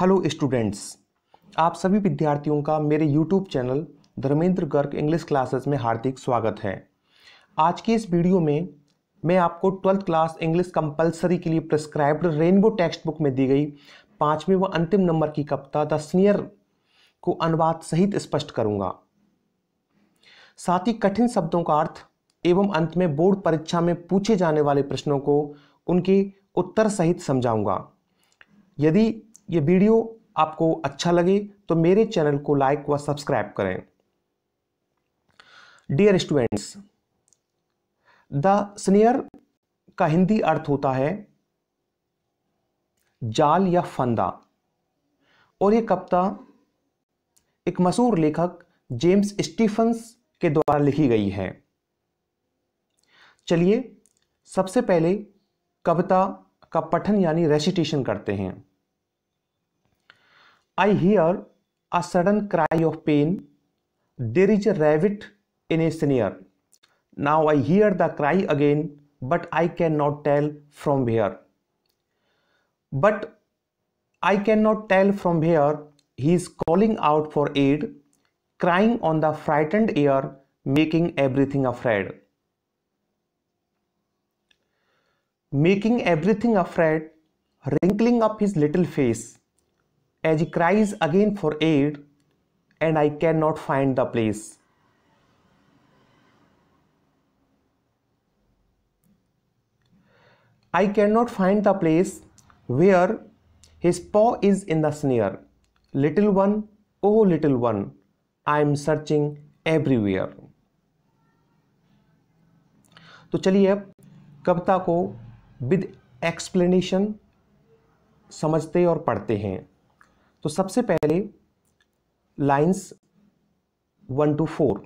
Hello students आप सभी विद्यार्थियों का मेरे YouTube channel Dharmendra Garg English classes में हार्दिक स्वागत है आज की इस वीडियो में मैं आपको ट्वेल्थ क्लास इंग्लिश कंपलसरी के लिए प्रिस्क्राइब्ड रेनबो टेक्स्ट बुक में दी गई पाँचवें व अंतिम नंबर की कविता द सीनियर को अनुवाद सहित स्पष्ट करूँगा साथ ही कठिन शब्दों का अर्थ एवं अंत में बोर्ड परीक्षा में पूछे जाने वाले प्रश्नों को उनके उत्तर सहित समझाऊंगा यदि ये वीडियो आपको अच्छा लगे तो मेरे चैनल को लाइक व सब्सक्राइब करें डियर स्टूडेंट्स द स्नेयर का हिंदी अर्थ होता है जाल या फंदा और ये कविता एक मशहूर लेखक जेम्स स्टीफंस के द्वारा लिखी गई है चलिए सबसे पहले कविता का पठन यानी रेसिटेशन करते हैं I hear a sudden cry of pain. There is a rabbit in a snare. Now I hear the cry again, but I cannot tell from where. But I cannot tell from where he is calling out for aid, crying on the frightened air, making everything afraid. Making everything afraid, wrinkling up his little face as he cries again for aid and I can not find the place I can not find the place where his paw is in the snare little one O little one I am searching everywhere तो चलिए अब कविता को with explanation समझते और पढ़ते हैं तो सबसे पहले lines one two four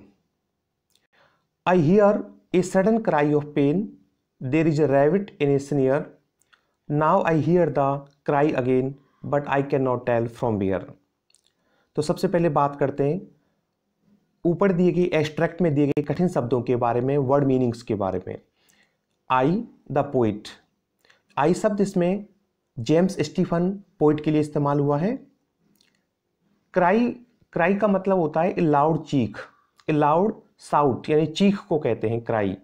I hear a sudden cry of pain there is a rabbit in a snare now I hear the cry again but I can not tell from where तो सबसे पहले बात करते हैं ऊपर दिए गए एस्ट्रैक्ट में दिए गए कठिन शब्दों के बारे में वर्ड मीनिंग्स के बारे में आई द पोइट आई शब्द इसमें जेम्स स्टीफन पोइट के लिए इस्तेमाल हुआ है क्राई क्राई का मतलब होता है अलाउड चीख इलाउड साउट यानी चीख को कहते हैं क्राई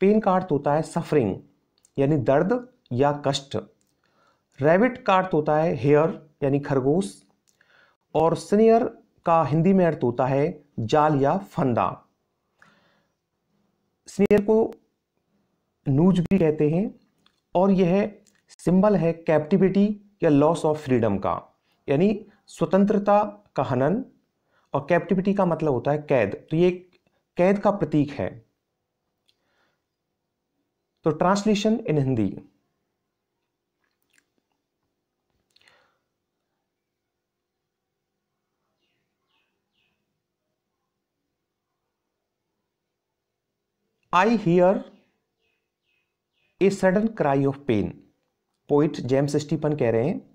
पेन का अर्थ होता है सफरिंग यानी दर्द या कष्ट रैबिट का अर्थ होता है हेयर यानी खरगोश और स्नेयर का हिंदी में अर्थ होता है जाल या फंदा स्नेयर को नूज भी कहते हैं और यह सिंबल है कैप्टिविटी या लॉस ऑफ फ्रीडम का यानी स्वतंत्रता का हनन और कैप्टिविटी का मतलब होता है कैद तो ये कैद का प्रतीक है तो translation in Hindi I hear a sudden cry of pain poet James Stephen कह रहे हैं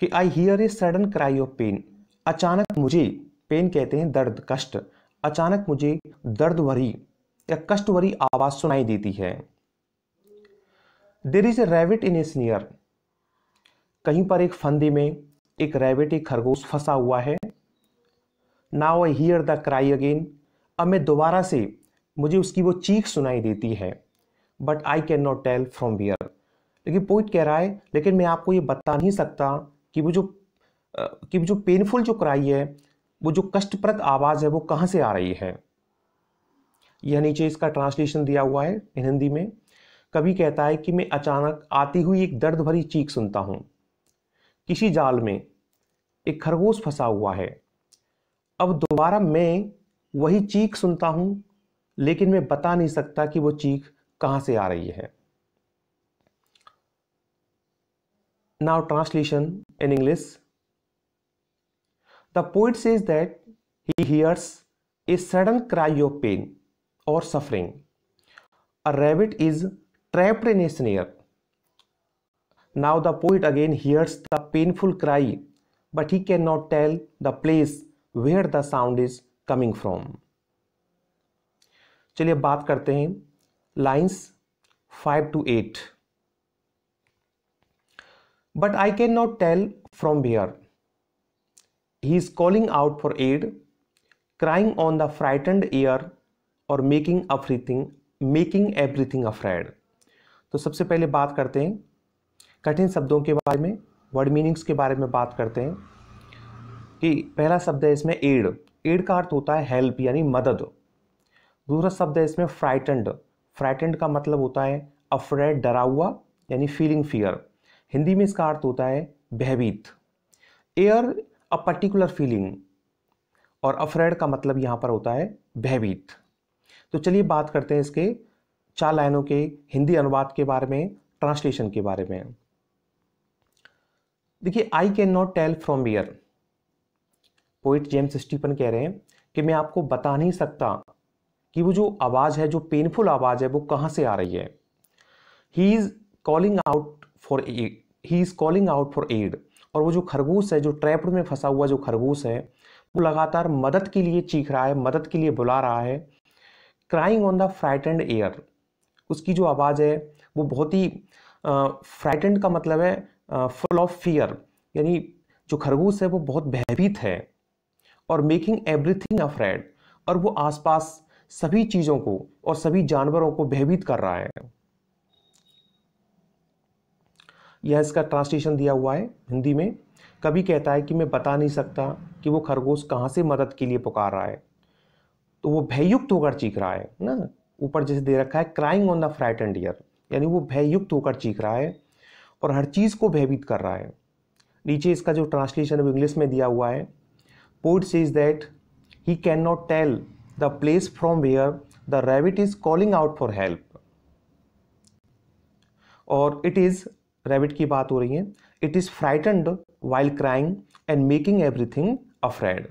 कि I hear a sudden cry of pain अचानक मुझे पेन कहते हैं दर्द कष्ट अचानक मुझे दर्द भरी या कष्ट भरी आवाज सुनाई देती है there is a rebate in a स्नियर कहीं पर एक फंदे में एक रेबिट एक खरगोश फंसा हुआ है now I hear the cry again अब मैं दोबारा से मुझे उसकी वो चीख सुनाई देती है but I can not tell from where लेकिन पोइट कह रहा है लेकिन मैं आपको ये बता नहीं सकता कि वो जो कि जो पेनफुल जो क्राई है वो जो कष्टप्रद आवाज़ है वो कहाँ से आ रही है यह नीचे इसका ट्रांसलेशन दिया हुआ है हिंदी में कभी कहता है कि मैं अचानक आती हुई एक दर्द भरी चीख सुनता हूँ किसी जाल में एक खरगोश फंसा हुआ है अब दोबारा मैं वही चीख सुनता हूँ लेकिन मैं बता नहीं सकता कि वो चीख कहाँ से आ रही है now translation in english the poet says that he hears a sudden cry of pain or suffering a rabbit is trapped in a snare now the poet again hears the painful cry but he cannot tell the place where the sound is coming from चलिए बात करते हैं lines five to eight but I cannot tell from where. He is calling out for aid, crying on the frightened ear और making everything making everything afraid तो सबसे पहले बात करते हैं कठिन शब्दों के बारे में वर्ड मीनिंग्स के बारे में बात करते हैं कि पहला शब्द है इसमें एड एड का अर्थ होता है हेल्प यानी मदद दूसरा शब्द है इसमें फ्राइटेंड फ्राइटेंड का मतलब होता है अफ्रेड डरा हुआ यानी फीलिंग फियर हिंदी में इसका अर्थ होता है भयभीत एयर अ पर्टिकुलर फीलिंग और अफ्रेड का मतलब यहाँ पर होता है भयभीत तो चलिए बात करते हैं इसके चार लाइनों के हिंदी अनुवाद के बारे में ट्रांसलेशन के बारे में देखिए I can not tell from where poet James Stephen कह रहे हैं कि मैं आपको बता नहीं सकता कि वो जो आवाज़ है जो पेनफुल आवाज़ है वो कहाँ से आ रही है he is calling out for he is calling out for aid और वो जो खरगोश है जो ट्रैप्ड में फंसा हुआ जो खरगोश है वो लगातार मदद के लिए चीख रहा है मदद के लिए बुला रहा है crying on the frightened air उसकी जो आवाज़ है वो बहुत ही फ्राइटेंड का मतलब है फुल ऑफ फियर यानी जो खरगोश है वो बहुत भयभीत है और मेकिंग एवरीथिंग अफ्रेड और वो आसपास सभी चीज़ों को और सभी जानवरों को भयभीत कर रहा है यह इसका ट्रांसलेशन दिया हुआ है हिंदी में कभी कहता है कि मैं बता नहीं सकता कि वो खरगोश कहाँ से मदद के लिए पुकार रहा है तो वो भययुक्त होकर चीख रहा है ना ऊपर जैसे दे रखा है crying on the frightened ear यानी वो भययुक्त होकर चीख रहा है और हर चीज़ को भयभीत कर रहा है नीचे इसका जो ट्रांसलेशन अब इंग्लिश में दिया हुआ है poet says that he can not tell the place from where the rabbit is calling out for help और इट इज़ रैबिट की बात हो रही है it is frightened while crying and making everything afraid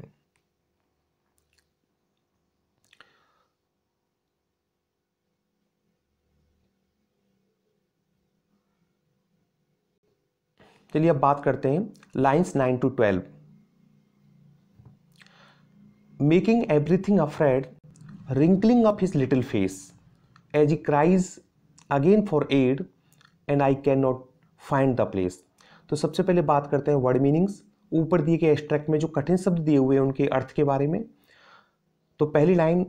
चलिए अब बात करते हैं lines nine to twelve making everything afraid wrinkling of his little face as he cries again for aid and I can not find the place तो सबसे पहले बात करते हैं वर्ड मीनिंग्स ऊपर दिए गए एक्स्ट्रैक्ट में जो कठिन शब्द दिए हुए हैं उनके अर्थ के बारे में तो पहली लाइन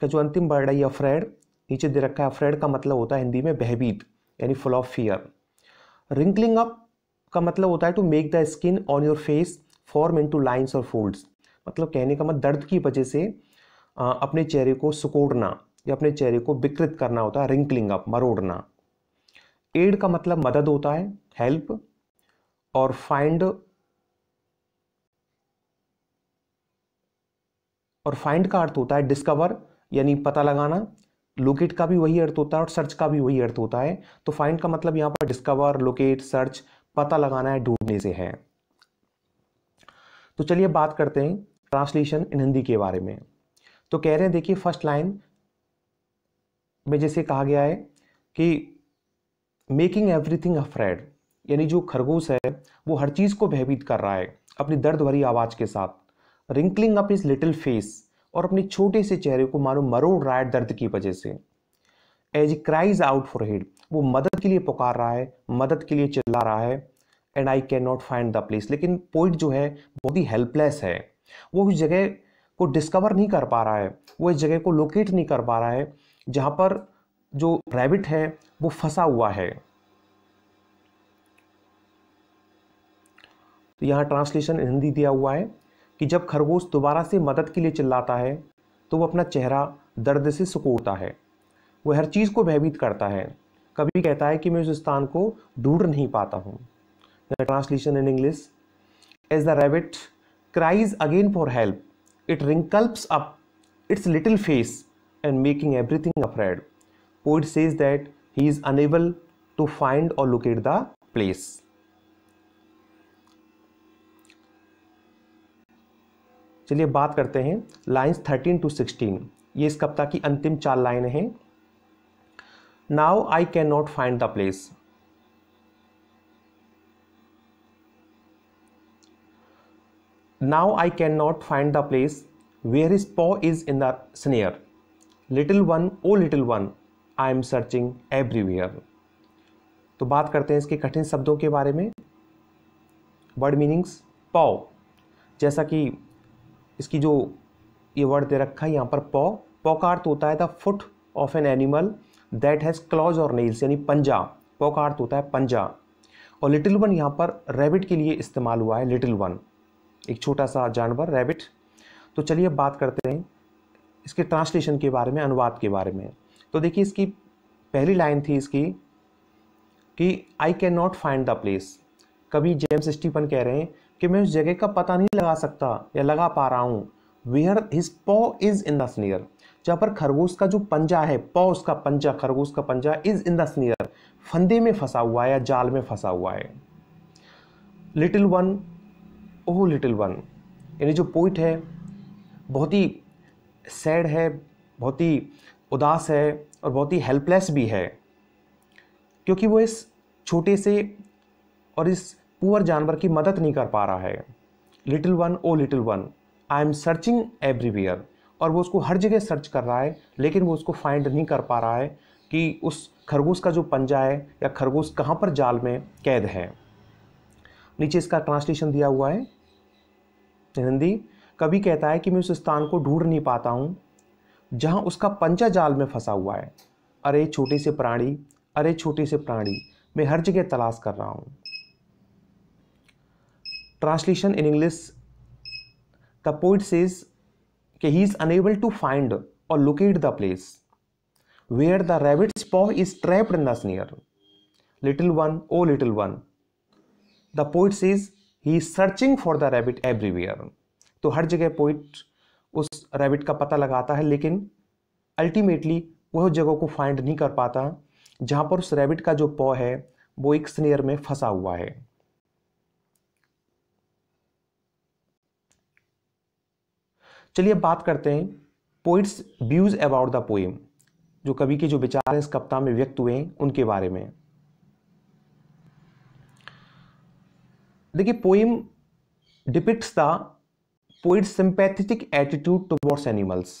का जो अंतिम वर्ड है ये अफ्रेड नीचे दे रखा है अफ्रेड का मतलब होता है हिंदी में भयभीत यानी full of fear wrinkling up का मतलब होता है to make the skin on your face form into lines और फोल्ड्स मतलब कहने का मत दर्द की वजह से अपने चेहरे को सुकोड़ना या अपने चेहरे को विकृत करना होता है रिंकलिंग अप मरोड़ना एड का मतलब मदद होता है हेल्प और फाइंड और फाइंड का अर्थ होता है डिस्कवर यानी पता लगाना लोकेट का भी वही अर्थ होता है और सर्च का भी वही अर्थ होता है तो फाइंड का मतलब यहां पर डिस्कवर लोकेट सर्च पता लगाना है ढूंढने से है तो चलिए बात करते हैं ट्रांसलेशन इन हिंदी के बारे में तो कह रहे हैं देखिए फर्स्ट लाइन में जैसे कहा गया है कि मेकिंग एवरीथिंग अफ्रेड यानी जो खरगोश है वो हर चीज़ को भयभीत कर रहा है अपनी दर्द भरी आवाज़ के साथ wrinkling up his little face और अपने छोटे से चेहरे को मानो मरोड़ रहा है दर्द की वजह से as he cries out for aid वो मदद के लिए पुकार रहा है मदद के लिए चिल्ला रहा है and I can not find the place लेकिन पोइट जो है बहुत ही हेल्पलेस है वो उस जगह को डिस्कवर नहीं कर पा रहा है वो इस जगह को लोकेट नहीं कर पा रहा है जहाँ पर जो रैबिट है वो फंसा हुआ है तो यहाँ ट्रांसलेशन हिंदी दिया हुआ है कि जब खरगोश दोबारा से मदद के लिए चिल्लाता है तो वो अपना चेहरा दर्द से सकोड़ता है वह हर चीज़ को भयभीत करता है कभी कहता है कि मैं उस स्थान को ढूंढ नहीं पाता हूँ translation in English as the rabbit cries again for help it wrinkles up its little face and making everything afraid poet says that he is unable to find or locate the place चलिए बात करते हैं lines thirteen to sixteen ये इस कविता की अंतिम चार लाइन है now I can not find the place now I can not find the place where his paw is in the snare little one O little one I am searching everywhere तो बात करते हैं इसके कठिन शब्दों के बारे में वर्ड मीनिंग्स पौ जैसा कि इसकी जो ये वर्ड दे रखा है यहाँ पर पौ पौ का अर्थ होता है the foot of an animal that has claws और नेल्स यानी पंजा पौ का अर्थ होता है पंजा और लिटिल वन यहाँ पर रैबिट के लिए इस्तेमाल हुआ है लिटिल वन एक छोटा सा जानवर रैबिट तो चलिए अब बात करते हैं इसके ट्रांसलेशन के बारे में अनुवाद के बारे में तो देखिए इसकी पहली लाइन थी इसकी कि I can not find the place कभी जेम्स स्टीफन कह रहे हैं कि मैं उस जगह का पता नहीं लगा सकता या लगा पा रहा हूँ where his paw is in the snare जहाँ पर खरगोश का जो पंजा है पॉ उसका पंजा खरगोश का पंजा इज इन द स्नियर फंदे में फंसा हुआ है या जाल में फंसा हुआ है little one oh little one यानी जो पोइट है बहुत ही सैड है बहुत ही उदास है और बहुत ही हेल्पलेस भी है क्योंकि वो इस छोटे से और इस पुअर जानवर की मदद नहीं कर पा रहा है little one O little one I am searching everywhere और वो उसको हर जगह सर्च कर रहा है लेकिन वो उसको फाइंड नहीं कर पा रहा है कि उस खरगोश का जो पंजा है या खरगोश कहाँ पर जाल में कैद है नीचे इसका ट्रांसलेशन दिया हुआ है हिंदी कभी कहता है कि मैं उस स्थान को ढूंढ नहीं पाता हूँ जहाँ उसका पंचा जाल में फंसा हुआ है अरे छोटे से प्राणी अरे छोटे से प्राणी मैं हर जगह तलाश कर रहा हूँ translation in English the poet says के he is unable to find और locate the place where the rabbit's paw is trapped in the snare little one O little one the poet says he is searching for the rabbit everywhere तो हर जगह poet उस rabbit का पता लगाता है लेकिन अल्टीमेटली वह जगह को फाइंड नहीं कर पाता जहां पर उस रैबिट का जो पॉ है वो एक स्नेयर में फंसा हुआ है चलिए बात करते हैं poet's views about the poem जो कवि के जो विचार हैं इस कविता में व्यक्त हुए हैं उनके बारे में देखिए poem depicts the for its sympathetic attitude towards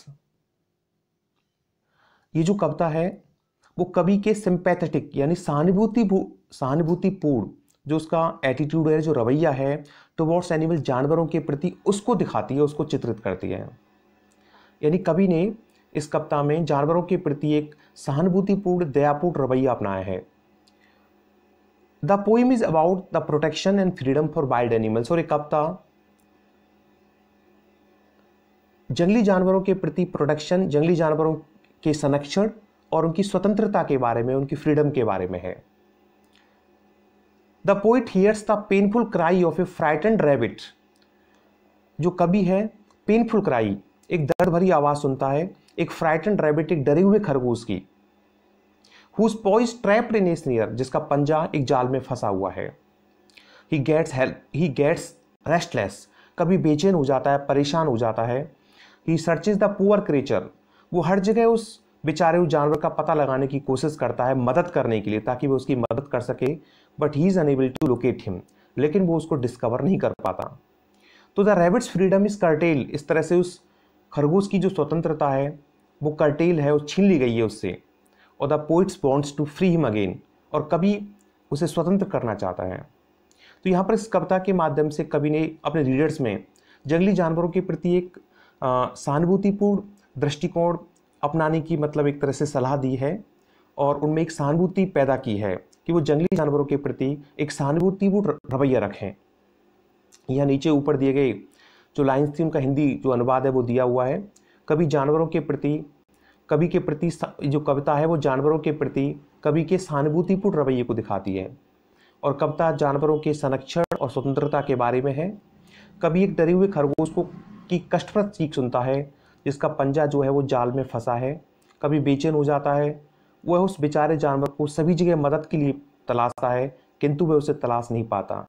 ये जो कविता है वो कवि के सिंपैथेटिक यानी सहानुभूति सहानुभूतिपूर्ण जो उसका एटीट्यूड है जो रवैया है टुवर्ड्स एनिमल जानवरों के प्रति उसको दिखाती है उसको चित्रित करती है यानी कवि ने इस कविता में जानवरों के प्रति एक सहानुभूतिपूर्ण दयापूर्ण रवैया अपनाया है the poem is about the protection and freedom for wild animals और एक कविता जंगली जानवरों के प्रति प्रोडक्शन जंगली जानवरों के संरक्षण और उनकी स्वतंत्रता के बारे में उनकी फ्रीडम के बारे में है the poet hears the painful cry of a frightened rabbit जो कवि है पेनफुल क्राई एक दर्द भरी आवाज सुनता है एक फ्राइटन रेबिट एक डरे हुए खरगोश की whose paw is trapped in a snare जिसका पंजा एक जाल में फंसा हुआ है he gets help he gets restless कभी बेचैन हो जाता है परेशान हो जाता है he searches the poor creature वो हर जगह उस बेचारे उस जानवर का पता लगाने की कोशिश करता है मदद करने के लिए ताकि वो उसकी मदद कर सके but he is unable to locate him लेकिन वो उसको डिस्कवर नहीं कर पाता तो the rabbit's freedom is curtailed इस तरह से उस खरगोश की जो स्वतंत्रता है वो कर्टेल है वो छीन ली गई है उससे और the poet's bonds to free him again और कभी उसे स्वतंत्र करना चाहता है तो यहाँ पर इस कविता के माध्यम से कवि ने अपने रीडर्स में जंगली जानवरों के प्रति एक सहानुभूतिपूर्ण दृष्टिकोण अपनाने की मतलब एक तरह से सलाह दी है और उनमें एक सहानुभूति पैदा की है कि वो जंगली जानवरों के प्रति एक सहानुभूतिपूर्ण रवैया रखें यह नीचे ऊपर दिए गए जो लाइन्स थी उनका हिंदी जो अनुवाद है वो दिया हुआ है कभी जानवरों के प्रति कवि के प्रति जो कविता है वो जानवरों के प्रति कवि के सहानुभूतिपूर्ण रवैये को दिखाती है और कविता जानवरों के संरक्षण और स्वतंत्रता के बारे में है कभी एक डरे हुए खरगोश को की कष्टप्रद चीख सुनता है जिसका पंजा जो है वो जाल में फंसा है कभी बेचैन हो जाता है वह उस बेचारे जानवर को सभी जगह मदद के लिए तलाशता है किंतु वह उसे तलाश नहीं पाता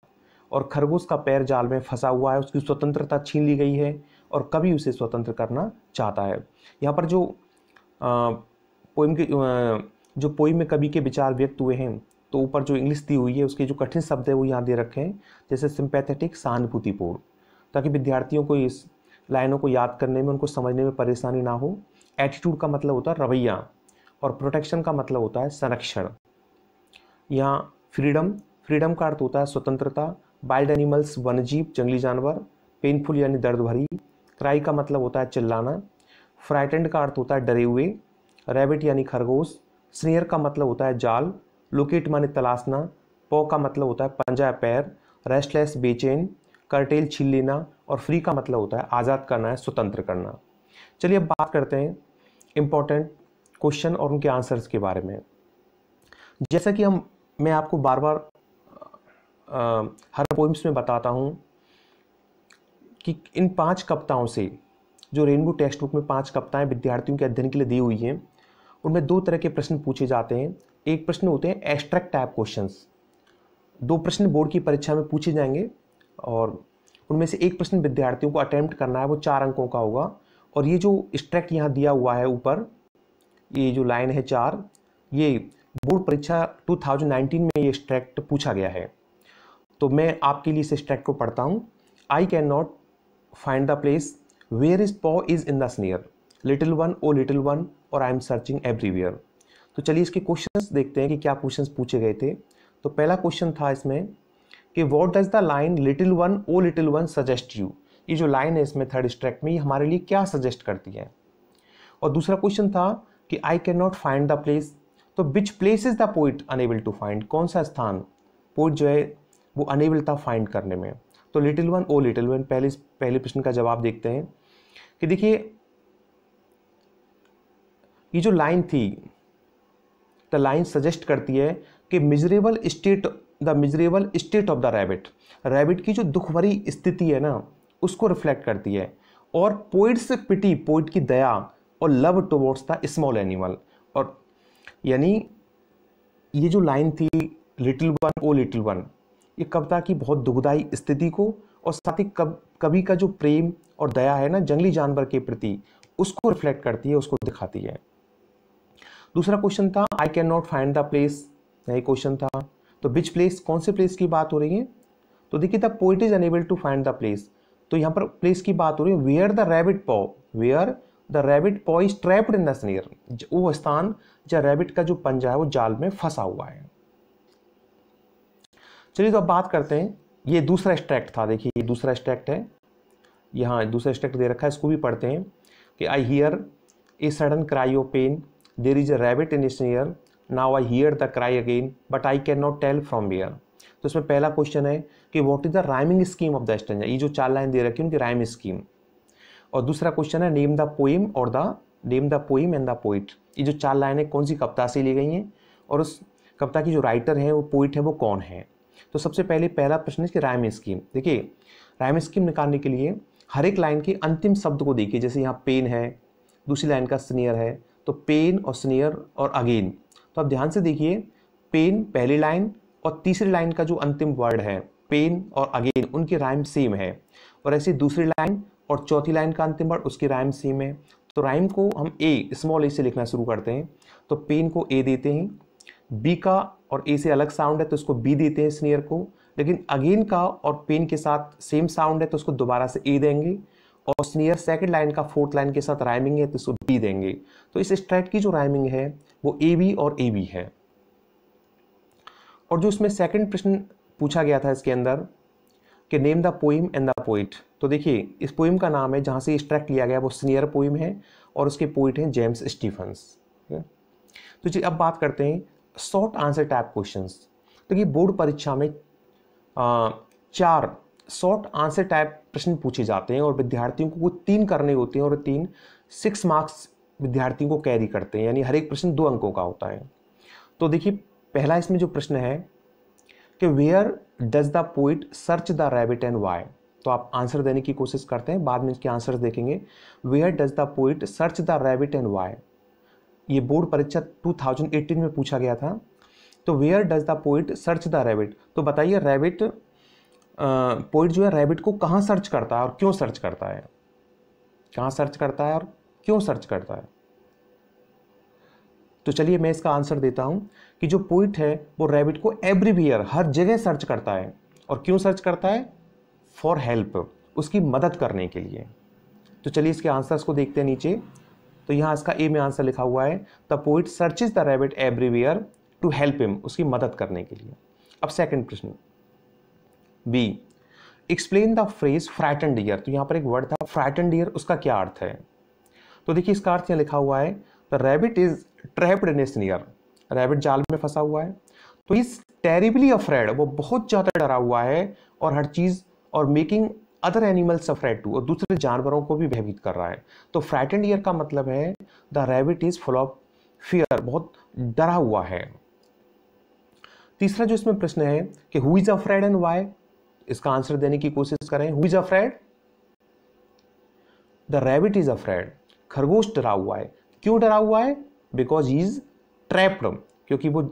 और खरगोश का पैर जाल में फंसा हुआ है उसकी स्वतंत्रता छीन ली गई है और कभी उसे स्वतंत्र करना चाहता है यहाँ पर जो पोइम के जो पोइम में कवि के विचार व्यक्त हुए हैं तो ऊपर जो इंग्लिश दी हुई है उसके जो कठिन शब्द है वो यहाँ दे रखे हैं जैसे सिंपैथेटिक सहानुभूतिपूर्ण ताकि विद्यार्थियों को इस लाइनों को याद करने में उनको समझने में परेशानी ना हो एटीट्यूड का मतलब होता है रवैया और प्रोटेक्शन का मतलब होता है संरक्षण यहाँ फ्रीडम फ्रीडम का अर्थ होता है स्वतंत्रता वाइल्ड एनिमल्स वन्यजीव जंगली जानवर पेनफुल यानी दर्द भरी क्राई का मतलब होता है चिल्लाना फ्राइटेंड का अर्थ होता है डरे हुए रैबिट यानी खरगोश स्नेयर का मतलब होता है जाल लोकेट माने तलाशना पॉ का मतलब होता है पंजा पैर रेस्टलेस बेचैन करटेल छीन लेना और फ्री का मतलब होता है आज़ाद करना है स्वतंत्र करना चलिए अब बात करते हैं इम्पॉर्टेंट क्वेश्चन और उनके आंसर्स के बारे में जैसा कि हम मैं आपको बार बार हर पोइम्स में बताता हूँ कि इन पांच कविताओं से जो रेनबो टेक्स्ट बुक में पांच कविताएं विद्यार्थियों के अध्ययन के लिए दी हुई हैं उनमें दो तरह के प्रश्न पूछे जाते हैं एक प्रश्न होते हैं एस्ट्रैक्ट टाइप क्वेश्चंस दो प्रश्न बोर्ड की परीक्षा में पूछे जाएंगे और उनमें से एक प्रश्न विद्यार्थियों को अटैम्प्ट करना है वो चार अंकों का होगा और ये जो स्ट्रैक्ट यहाँ दिया हुआ है ऊपर ये जो लाइन है चार ये बोर्ड परीक्षा 2019 में ये स्ट्रैक्ट पूछा गया है तो मैं आपके लिए इस स्ट्रैक्ट को पढ़ता हूँ I can not find the place where his paw is in the snare little one O little one और आई एम सर्चिंग एवरीवेयर तो चलिए इसके क्वेश्चंस देखते हैं कि क्या क्वेश्चंस पूछे गए थे तो पहला क्वेश्चन था इसमें कि what does the line little one O little one suggest you ये जो लाइन है इसमें थर्ड स्ट्रैक्ट में ये हमारे लिए क्या सजेस्ट करती है और दूसरा क्वेश्चन था कि I can not find the place तो which place is the poet unable to find कौन सा स्थान पोइट जो है वो अनेबल था फाइंड करने में तो लिटिल वन ओ लिटिल वन पहले पहले प्रश्न का जवाब देखते हैं कि देखिए ये जो लाइन थी द लाइन सजेस्ट करती है कि miserable state the miserable state of the rabbit rabbit की जो दुख भरी स्थिति है ना उसको रिफ्लेक्ट करती है और पोइट्स पिटी पोइट की दया और love towards the small animal और यानी ये जो लाइन थी लिटिल वन ओ लिटिल वन ये कविता की बहुत दुखदायी स्थिति को और साथ ही कब कवि का जो प्रेम और दया है ना जंगली जानवर के प्रति उसको रिफ्लेक्ट करती है उसको दिखाती है दूसरा क्वेश्चन था I can not find the place यही क्वेश्चन था तो बिच प्लेस कौन से प्लेस की बात हो रही है तो देखिए the poet is unable to find the place तो यहाँ पर प्लेस की बात हो रही है where the rabbit paw where the rabbit paw is trapped in the snare वो स्थान जहाँ रैबिट का जो पंजा है वो जाल में फंसा हुआ है चलिए तो अब बात करते हैं ये दूसरा एक्सट्रैक्ट था देखिए ये दूसरा एक्सट्रैक्ट है यहाँ दूसरा एक्सट्रैक्ट दे रखा है इसको भी पढ़ते हैं कि I hear a sudden cry of pain there is a rabbit in snare now I hear the cry again but I can not tell from where तो इसमें पहला क्वेश्चन है कि what is the rhyming scheme of the stanza ये जो चार line दे रखी है उनकी राइम स्कीम और दूसरा क्वेश्चन है नेम द पोइम और the name the poem and the poet ये जो चार लाइन है कौन सी कविता से ली गई हैं और उस कविता की जो राइटर है वो पोइट है वो कौन है तो सबसे पहले पहला प्रश्न है कि राइम स्कीम देखिए राइम स्कीम निकालने के लिए हर एक लाइन के अंतिम शब्द को देखिए जैसे यहाँ पेन है दूसरी लाइन का स्नियर है तो पेन और स्नियर और अगेन तो आप ध्यान से देखिए पेन पहली लाइन और तीसरी लाइन का जो अंतिम वर्ड है पेन और अगेन उनकी राइम सेम है और ऐसी दूसरी लाइन और चौथी लाइन का अंतिम वर्ड उसकी राइम सेम है तो राइम को हम ए स्मॉल ए से लिखना शुरू करते हैं तो पेन को ए देते हैं बी का और ए से अलग साउंड है तो उसको बी देते हैं स्नेयर को लेकिन अगेन का और पेन के साथ सेम साउंड है तो उसको दोबारा से ए देंगे और नियर सेकेंड लाइन का फोर्थ लाइन के साथ राइमिंग है तो इसको बी देंगे तो इस स्ट्रेट की जो राइमिंग है वो ए बी और ए बी है और जो इसमें सेकंड प्रश्न पूछा गया था इसके अंदर कि name the poem and the poet तो देखिए इस पोइम का नाम है जहाँ से स्ट्रैक्ट लिया गया वो सीनियर पोइम है और उसके पोइट हैं जेम्स स्टीफन्स तो जी अब बात करते हैं शॉर्ट आंसर टाइप क्वेश्चंस देखिए बोर्ड परीक्षा में आ, चार शॉर्ट आंसर टाइप प्रश्न पूछे जाते हैं और विद्यार्थियों को कुछ तीन करने होते हैं और तीन सिक्स मार्क्स विद्यार्थियों को कैरी करते हैं यानी हर एक प्रश्न दो अंकों का होता है तो देखिए पहला इसमें जो प्रश्न है कि where does the poet search the rabbit and why तो आप आंसर देने की कोशिश करते हैं बाद में इसके आंसर देखेंगे where does the poet search the rabbit and why ये बोर्ड परीक्षा 2018 में पूछा गया था तो where does the poet search the rabbit तो बताइए रैबिट पोइट जो है रैबिट को कहाँ सर्च करता है और क्यों सर्च करता है कहाँ सर्च करता है और क्यों सर्च करता है तो चलिए मैं इसका आंसर देता हूँ कि जो पोइट है वो रैबिट को एवरी एवरीवियर हर जगह सर्च करता है और क्यों सर्च करता है फॉर हेल्प उसकी मदद करने के लिए तो चलिए इसके आंसर्स को देखते हैं नीचे तो यहाँ इसका ए में आंसर लिखा हुआ है the poet searches the rabbit everywhere to help him उसकी मदद करने के लिए अब सेकंड प्रश्न B explain the phrase frightened ear तो यहाँ पर एक वर्ड था फ्रैटन डियर उसका क्या अर्थ है तो देखिए इसका अर्थ यहाँ लिखा हुआ है the rabbit is trapped in snare rabbit जाल में फंसा हुआ है तो इस टेरिबली अफ्रेड वो बहुत ज़्यादा डरा हुआ है और हर चीज़ और making other animals afraid too और दूसरे जानवरों को भी भयभीत कर रहा है तो फ्रैटेंड ईयर का मतलब है the rabbit is full of fear बहुत डरा हुआ है तीसरा जो इसमें प्रश्न है कि who is afraid and why इसका आंसर देने की कोशिश करें who is afraid the rabbit is afraid खरगोश डरा हुआ है क्यों डरा हुआ है बिकॉज इज ट्रैप्ड क्योंकि वो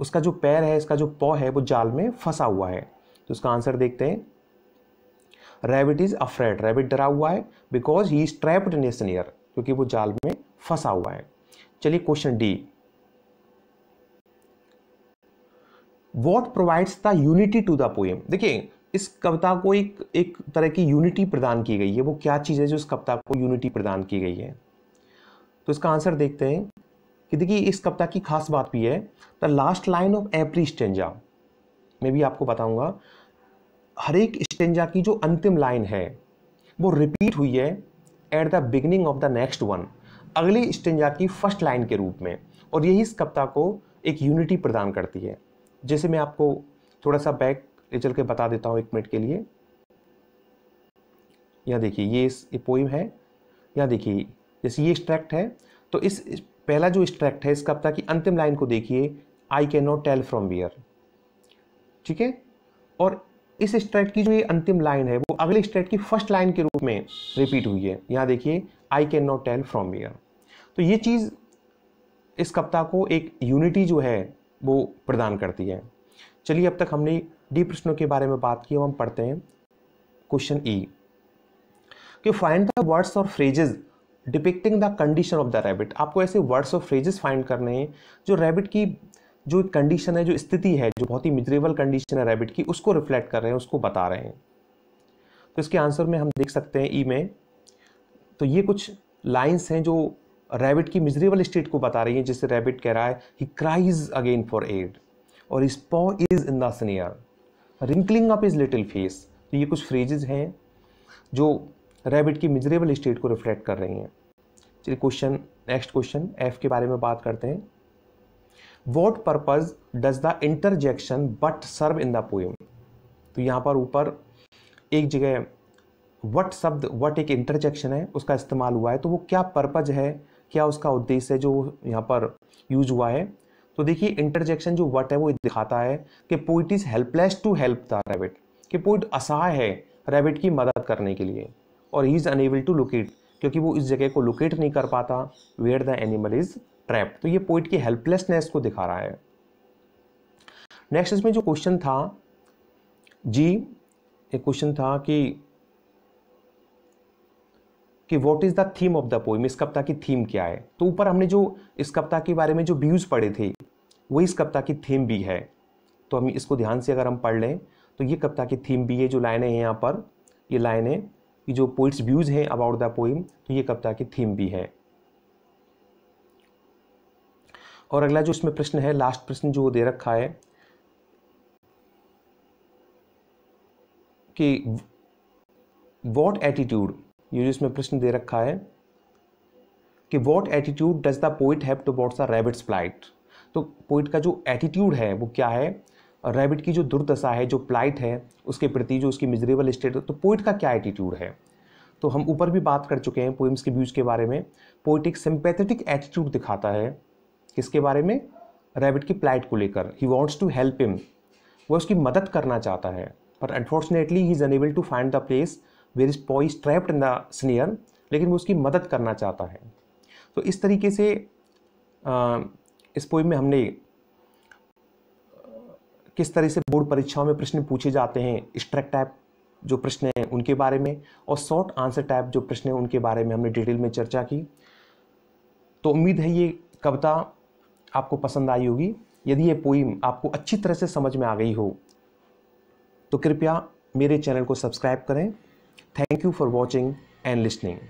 उसका जो पैर है इसका जो पौ है वो जाल में फंसा हुआ है तो इसका आंसर देखते हैं रैबिट इज अफ्रेड रैबिट डरा हुआ है because he is trapped in a क्योंकि वो जाल में फंसा हुआ है चलिए question D what provides the unity to the poem देखिए इस कविता को एक एक तरह की यूनिटी प्रदान की गई है वो क्या चीज़ है जो इस कविता को यूनिटी प्रदान की गई है तो इसका आंसर देखते हैं कि देखिए इस कविता की खास बात भी है the last line of every stanza मैं भी आपको बताऊंगा हर एक स्टेंजा की जो अंतिम लाइन है वो रिपीट हुई है at the beginning of the next one अगली स्टेंजा की फर्स्ट लाइन के रूप में और यही इस कविता को एक यूनिटी प्रदान करती है जैसे मैं आपको थोड़ा सा बैक ले चल के बता देता हूँ एक मिनट के लिए यहाँ देखिए ये इस पोइम है यहाँ देखिए जैसे ये स्ट्रैक्ट है तो इस पहला जो स्ट्रैक्ट है इस कविता की अंतिम लाइन को देखिए I can not tell from where ठीक है और इस स्ट्रैक्ट की जो ये अंतिम लाइन है वो अगले स्ट्रैक्ट की फर्स्ट लाइन के रूप में रिपीट हुई है यहाँ देखिए I can not tell from where तो ये चीज़ इस कविता को एक यूनिटी जो है वो प्रदान करती है चलिए अब तक हमने डी प्रश्नों के बारे में बात की अब हम पढ़ते हैं क्वेश्चन ई e। कि फाइंड द वर्ड्स और phrases depicting the condition of the rabbit आपको ऐसे वर्ड्स और फ्रेजेस फाइंड करने हैं जो रैबिट की जो कंडीशन है जो स्थिति है जो बहुत ही मिजरेबल कंडीशन है रैबिट की उसको रिफ्लेक्ट कर रहे हैं उसको बता रहे हैं तो इसके आंसर में हम देख सकते हैं ई e में तो ये कुछ लाइंस हैं जो रैबिट की मिजरेबल स्टेट को बता रही है जिससे रैबिट कह रहा है he cries again for aid और his paw is in the snare wrinkling up his little face तो ये कुछ फ्रेजेज हैं जो रैबिट की मिजरेबल स्टेट को रिफ्लेक्ट कर रही हैं चलिए क्वेश्चन नेक्स्ट क्वेश्चन एफ के बारे में बात करते हैं what purpose does the interjection but serve in the poem तो यहाँ पर ऊपर एक जगह वट शब्द वट एक इंटरजेक्शन है उसका इस्तेमाल हुआ है तो वो क्या पर्पज है क्या उसका उद्देश्य है जो यहाँ पर यूज हुआ है तो देखिए इंटरजेक्शन जो वट है वो दिखाता है कि poet is helpless to help the rabbit कि पोइट असहाय है रेबिट की मदद करने के लिए और he is unable to locate क्योंकि वो इस जगह को लोकेट नहीं कर पाता where the animal is trap तो ये पोइट की हेल्पलेसनेस को दिखा रहा है नेक्स्ट इसमें जो क्वेश्चन था जी एक क्वेश्चन था कि कि what is the theme of the poem इस कविता की थीम क्या है तो ऊपर हमने जो इस कविता के बारे में जो व्यूज़ पढ़े थे वही इस कविता की थीम भी है तो हम इसको ध्यान से अगर हम पढ़ लें तो ये कविता की थीम भी है जो लाइनें हैं यहाँ पर ये लाइनें ये जो पोइट्स व्यूज़ हैं अबाउट द पोइम तो ये कविता की थीम भी है और अगला जो इसमें प्रश्न है लास्ट प्रश्न जो दे रखा है कि वॉट एटीट्यूड यूजीस जो इसमें प्रश्न दे रखा है कि what attitude does the poet have towards a rabbit's plight तो पोइट का जो एटीट्यूड है वो क्या है रैबिट की जो दुर्दशा है जो प्लाइट है उसके प्रति जो उसकी मिजरेबल स्टेट तो पोइट का क्या एटीट्यूड है तो हम ऊपर भी बात कर चुके हैं पोइम्स के व्यूज के बारे में पोइट एक सिंपैथेटिक एटीट्यूड दिखाता है किसके बारे में रैबिट की प्लाइट को लेकर he wants to help him वो उसकी मदद करना चाहता है पर unfortunately he is unable to find the place where is paws trapped in the snare लेकिन वो उसकी मदद करना चाहता है तो इस तरीके से आ, इस पोइम में हमने किस तरह से बोर्ड परीक्षाओं में प्रश्न पूछे जाते हैं स्ट्रैक टाइप जो प्रश्न हैं उनके बारे में और शॉर्ट आंसर टाइप जो प्रश्न हैं उनके बारे में हमने डिटेल में चर्चा की तो उम्मीद है ये कविता आपको पसंद आई होगी यदि ये पोइम आपको अच्छी तरह से समझ में आ गई हो तो कृपया मेरे चैनल को सब्सक्राइब करें Thank you for watching and listening.